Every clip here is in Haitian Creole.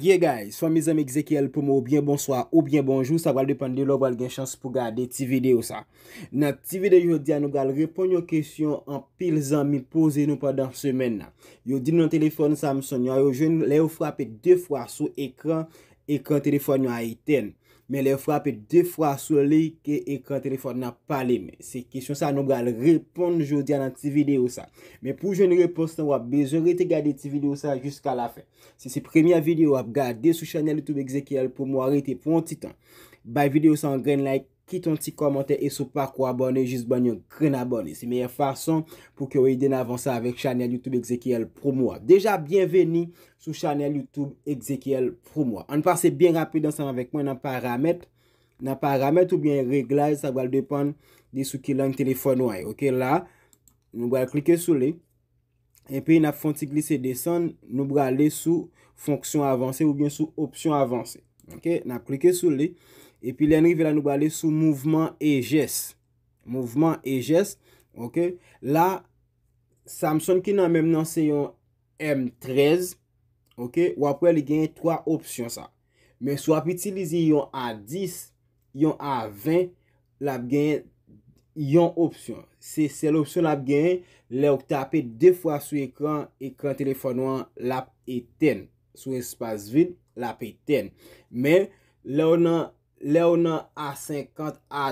Ye guys, fwa mizan mèk zèkèl pou mò oubyen bonsoy oubyen bonjou, sa wòl depan de lò wòl gen chans pou gade ti vide ou sa. Na ti vide yo di an nou gale repon yo kèsyon an pil zan mi pose nou pandan semen na. Yo di nou telefon samson yo, yo jen lè ou frapè dè fwa sou ekran, ekran telefon nou a iten. Men le fwape de fwa sou li ke ekran telefon nan pale men. Se kisyon sa nou gale repond nou jodi an nan ti video sa. Men pou jenye repostan wap bezon rete gade ti video sa jiska la fe. Se se premye video wap gade sou chanel YouTube Ezekiel pou mwa rete pon titan. Bay video sa an gen like. Kiton ti komante e sou pa kwa abone, jist ban yon kren abone. Se meyè fason pou ki yo yi den avansa avèk chanel YouTube Ezekiel Pro Mwa. Deja, bienveni sou chanel YouTube Ezekiel Pro Mwa. An parse bien rapide ansan avèk mwen nan paramèt. Nan paramèt ou bien reglaj, sa gwal depan disou ki lang telefon wè. Ok, la, nou gwal klike sou lè. Epi, nan fonti glise desan, nou gwal lè sou fonksyon avansè ou bien sou opsyon avansè. Ok, nan klike sou lè. E pi lenri vela nou bale sou mouvment e jes. Mouvment e jes. Ok. La. Samson ki nan menm nan se yon M13. Ok. Ou apwe li genye 3 opsyon sa. Men sou ap itilize yon A10. Yon A20. Lap genye yon opsyon. Se l'opsyon lap genye. Le ou tapye de fwa sou ekran. Ekran telefon wan. Lap eten. Sou espase vide. Lap eten. Men. Le ou nan. Le ou nan a 50, a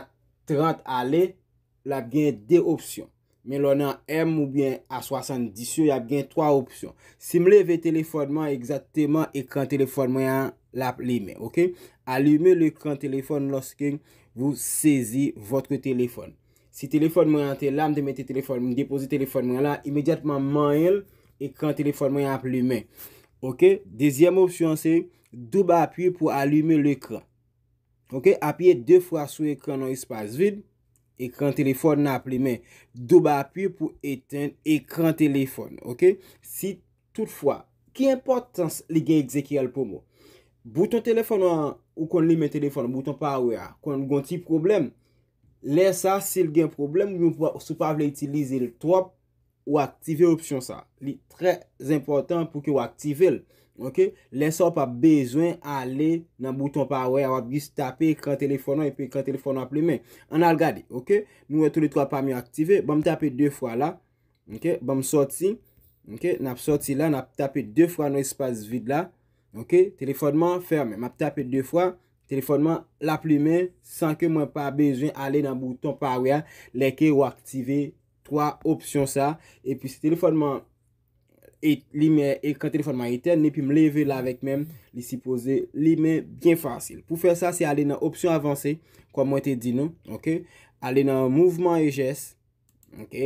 30 ale, l ap gen 2 opsyon. Men l ou nan m ou gen a 70, y ap gen 3 opsyon. Si m leve telefonman, ekzateman ekran telefonman yon ap li men. Alume l ekran telefonman losken vou sezi votre telefon. Si telefonman yon te lam de mette telefonman, depoze telefonman yon la, imediatman man el ekran telefonman yon ap li men. Dezyem opsyon se, douba apye pou alume l ekran. Ok, apye de fwa sou ekran an espase vide, ekran telefon nan ap li men, do ba apye pou eten ekran telefon, ok? Si, tout fwa, ki importans li gen ekzekyal pou mou? Bouton telefon nan, ou kon li men telefon nan, bouton power, kon ganti problem? Le sa, se li gen problem, sou pa vle itilize l trop. Ou aktive opsyon sa. Li trez impotant pou ki ou aktive l. Ok. Lè sa ou pa bezwen ale nan bouton pa wè. Ou ap gis tape ekran telefono. Epe ekran telefono ap lè men. An al gade. Ok. Mwen tou lè tro pa mi aktive. Bon me tape dè fwa la. Ok. Bon me sorti. Ok. Nap sorti la. Nap tape dè fwa nan espase vide la. Ok. Telefonman ferme. Map tape dè fwa. Telefonman la plè men. San ke mwen pa bezwen ale nan bouton pa wè. Lè ke ou aktive lè. 3 opsyon sa, epi si telefonman, li me, e ka telefonman yiten, ne pi m leve la vek men, li si pose, li me, bien fasil. Pou fèr sa, se ale nan opsyon avanse, kwa mwen te di nou, ok, ale nan mouvman e jes, ok,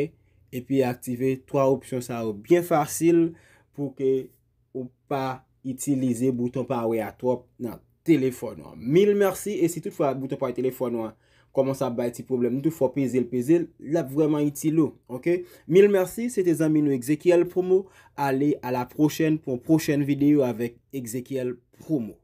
epi aktive 3 opsyon sa, ou bien fasil, pou ke, ou pa, itilize bouton pawe a to, nan telefonman. Mil mersi, e si tout fwa bouton pawe telefonman, ou, Koman sa ba eti problem. Ndou fwa pezel pezel. La vweman eti lo. Ok. Mil mersi. Se te zami nou Ezekiel Promo. Ale a la prochen pou prochen video avek Ezekiel Promo.